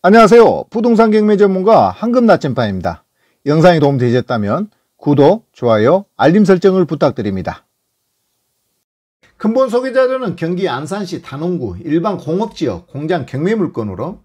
안녕하세요. 부동산 경매 전문가 황금나침반입니다. 영상이 도움되셨다면 구독, 좋아요, 알림 설정을 부탁드립니다. 근본 소개 자료는 경기 안산시 단원구 일반 공업지역 공장 경매 물건으로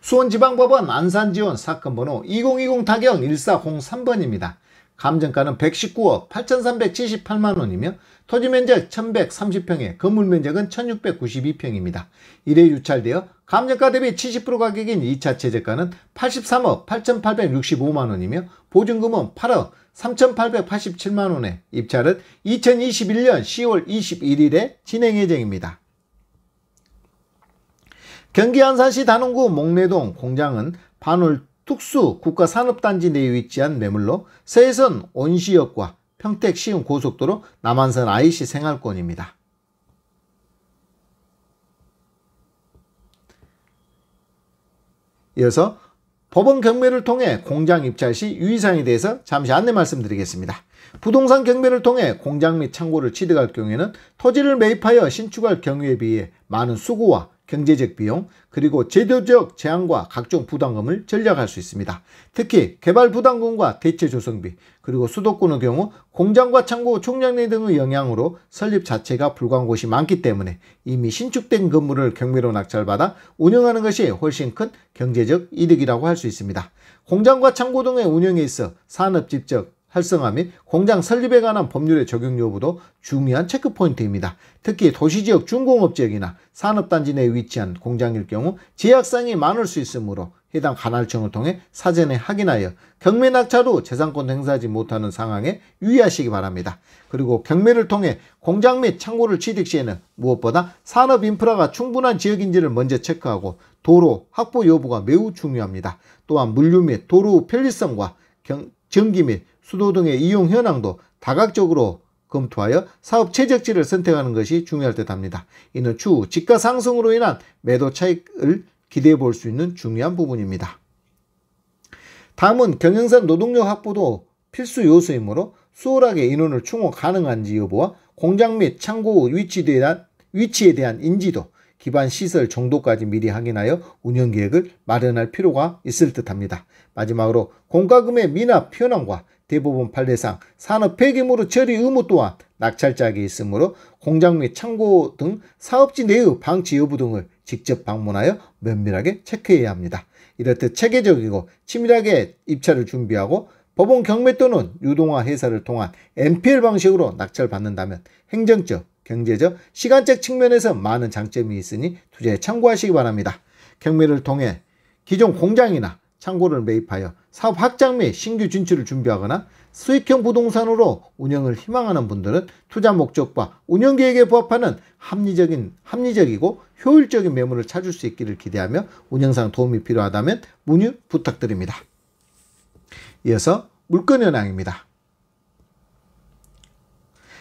수원지방법원 안산지원 사건 번호 2020 타경 1403번입니다. 감정가는 119억 8,378만 원이며 토지 면적 1,130평에 건물 면적은 1,692평입니다. 이래 유찰되어 감정가 대비 70% 가격인 2차 최저가는 83억 8,865만 원이며 보증금은 8억 3,887만 원에 입찰은 2021년 10월 21일에 진행 예정입니다. 경기 안산시 단원구 목내동 공장은 반월 특수 국가 산업단지 내에 위치한 매물로 세선 온시역과 평택 시흥 고속도로 남한선 IC 생활권입니다. 이어서 법원 경매를 통해 공장 입찰 시 유의사항에 대해서 잠시 안내 말씀드리겠습니다. 부동산 경매를 통해 공장 및 창고를 취득할 경우에는 토지를 매입하여 신축할 경우에 비해 많은 수고와 경제적 비용, 그리고 제도적 제한과 각종 부담금을 절약할 수 있습니다. 특히 개발 부담금과 대체 조성비, 그리고 수도권의 경우 공장과 창고 총량리 등의 영향으로 설립 자체가 불가한 곳이 많기 때문에 이미 신축된 건물을 경매로 낙찰받아 운영하는 것이 훨씬 큰 경제적 이득이라고 할 수 있습니다. 공장과 창고 등의 운영에 있어 산업집적 활성화 및 공장 설립에 관한 법률의 적용 여부도 중요한 체크포인트입니다. 특히 도시지역 중공업 지역이나 산업단지 내에 위치한 공장일 경우 제약상이 많을 수 있으므로 해당 관할청을 통해 사전에 확인하여 경매 낙찰후 재산권 행사하지 못하는 상황에 유의하시기 바랍니다. 그리고 경매를 통해 공장 및 창고를 취득 시에는 무엇보다 산업 인프라가 충분한 지역인지를 먼저 체크하고 도로 확보 여부가 매우 중요합니다. 또한 물류 및 도로 편리성과 경, 전기 및 수도 등의 이용 현황도 다각적으로 검토하여 사업 최적지를 선택하는 것이 중요할 듯합니다. 이는 추후 집가 상승으로 인한 매도 차익을 기대해 볼 수 있는 중요한 부분입니다. 다음은 경영산 노동력 확보도 필수 요소이므로 수월하게 인원을 충원 가능한지 여부와 공장 및 창고 위치에 대한, 위치에 대한 인지도, 기반 시설 정도까지 미리 확인하여 운영 계획을 마련할 필요가 있을 듯합니다. 마지막으로 공과금의 미납 현황과 대부분 판례상 산업 폐기물의 처리 의무 또한 낙찰자에게 있으므로 공장 및 창고 등 사업지 내의 방치 여부 등을 직접 방문하여 면밀하게 체크해야 합니다. 이렇듯 체계적이고 치밀하게 입찰을 준비하고 법원 경매 또는 유동화 회사를 통한 MPL 방식으로 낙찰받는다면 행정적, 경제적, 시간적 측면에서 많은 장점이 있으니 투자에 참고하시기 바랍니다. 경매를 통해 기존 공장이나 창고를 매입하여 사업 확장 및 신규 진출을 준비하거나 수익형 부동산으로 운영을 희망하는 분들은 투자 목적과 운영 계획에 부합하는 합리적인 합리적이고 효율적인 매물을 찾을 수 있기를 기대하며 운영상 도움이 필요하다면 문의 부탁드립니다. 이어서 물건 현황입니다.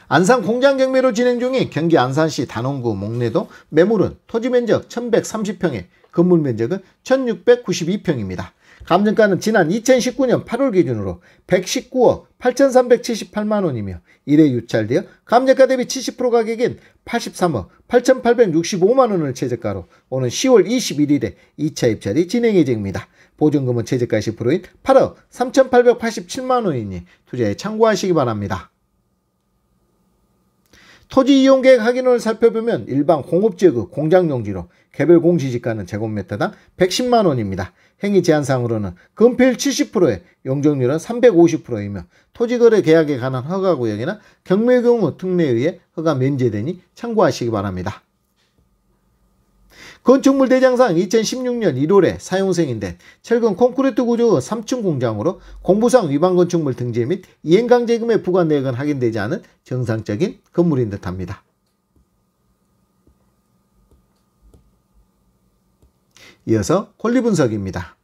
안산 공장 경매로 진행 중인 경기 안산시 단원구 목내동 매물은 토지 면적 1130평에 건물 면적은 1692평입니다. 감정가는 지난 2019년 8월 기준으로 119억 8,378만원이며 이래 유찰되어 감정가 대비 70% 가격인 83억 8,865만원을 최저가로 오는 10월 21일에 2차 입찰이 진행 이됩니다 보증금은 최저가 10%인 8억 3,887만원이니 투자에 참고하시기 바랍니다. 토지 이용계획 확인원을 살펴보면 일반 공업지역의 그 공장용지로 개별 공시지가는 제곱미터당 110만원입니다. 행위 제한상으로는 금필 70%에 용적률은 350%이며 토지거래 계약에 관한 허가구역이나 경매경우 특례에 의해 허가 면제되니 참고하시기 바랍니다. 건축물 대장상 2016년 1월에 사용생인된 철근 콘크리트 구조 3층 공장으로 공부상 위반 건축물 등재 및 이행강제금의 부과 내역은 확인되지 않은 정상적인 건물인 듯합니다. 이어서 권리분석입니다.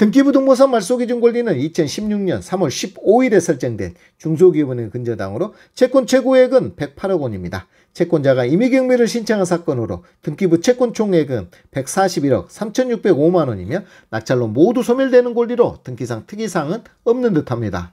등기부등본서 말소기준 권리는 2016년 3월 15일에 설정된 중소기업은행 근저당으로 채권 최고액은 108억 원입니다. 채권자가 임의경매를 신청한 사건으로 등기부 채권 총액은 141억 3,605만 원이며 낙찰로 모두 소멸되는 권리로 등기상 특이사항은 없는 듯합니다.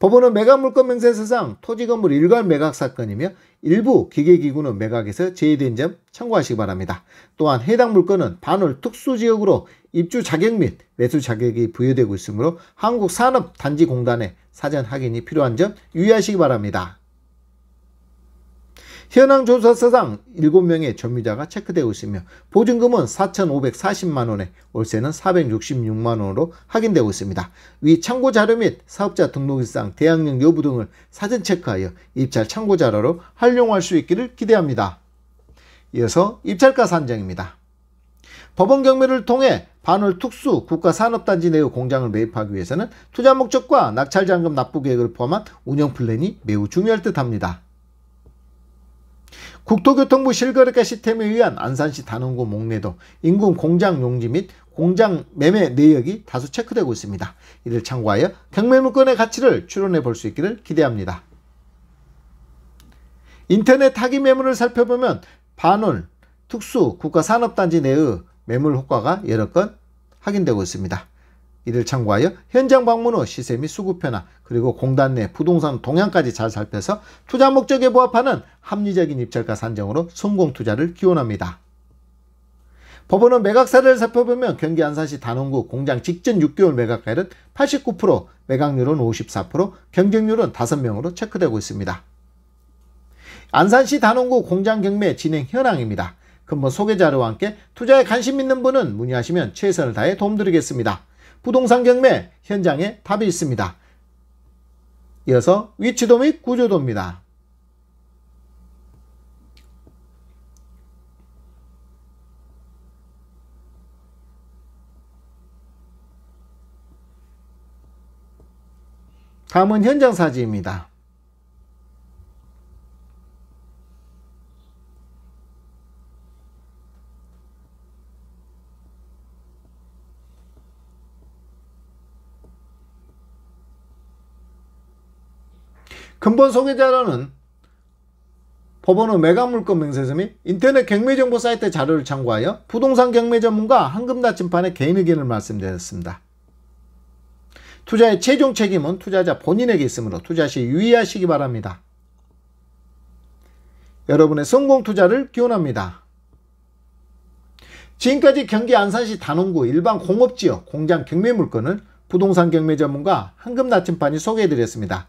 법원은 매각 물건 명세서상 토지 건물 일괄 매각 사건이며 일부 기계기구는 매각에서 제외된 점 참고하시기 바랍니다. 또한 해당 물건은 반월 특수지역으로 입주 자격 및 매수 자격이 부여되고 있으므로 한국산업단지공단에 사전 확인이 필요한 점 유의하시기 바랍니다. 현황 조사사상 7명의 점유자가 체크되고 있으며 보증금은 4,540만 원에 월세는 466만 원으로 확인되고 있습니다. 위 참고 자료 및 사업자 등록일상, 대학령 여부 등을 사전 체크하여 입찰 참고 자료로 활용할 수 있기를 기대합니다. 이어서 입찰가 산정입니다. 법원 경매를 통해 반월 특수 국가산업단지 내의 공장을 매입하기 위해서는 투자 목적과 낙찰잔금 납부 계획을 포함한 운영 플랜이 매우 중요할 듯 합니다. 국토교통부 실거래가 시스템에 의한 안산시 단원구 목내도 인근 공장 용지 및 공장 매매 내역이 다수 체크되고 있습니다. 이를 참고하여 경매물건의 가치를 추론해 볼 수 있기를 기대합니다. 인터넷 타기 매물을 살펴보면 반월 특수, 국가산업단지 내의 매물 효과가 여러 건 확인되고 있습니다. 이를 참고하여 현장 방문 후 시세 및 수급 변화 그리고 공단 내 부동산 동향까지 잘 살펴서 투자 목적에 부합하는 합리적인 입찰가 산정으로 성공 투자를 기원합니다. 법원은 매각 사를 살펴보면 경기 안산시 단원구 공장 직전 6개월 매각가율은 89%, 매각률은 54%, 경쟁률은 5명으로 체크되고 있습니다. 안산시 단원구 공장 경매 진행 현황입니다. 근본 소개자료와 함께 투자에 관심 있는 분은 문의하시면 최선을 다해 도움드리겠습니다. 부동산 경매 현장에 답이 있습니다. 이어서 위치도 및 구조도입니다. 다음은 현장 사진입니다. 근본 소개자료는 법원의 매각물건 명세서 및 인터넷 경매정보 사이트 자료를 참고하여 부동산 경매 전문가 황금다침판의 개인 의견을 말씀드렸습니다. 투자의 최종 책임은 투자자 본인에게 있으므로 투자 시 유의하시기 바랍니다. 여러분의 성공 투자를 기원합니다. 지금까지 경기 안산시 단원구 일반 공업지역 공장 경매 물건을 부동산 경매 전문가 황금나침판이 소개해드렸습니다.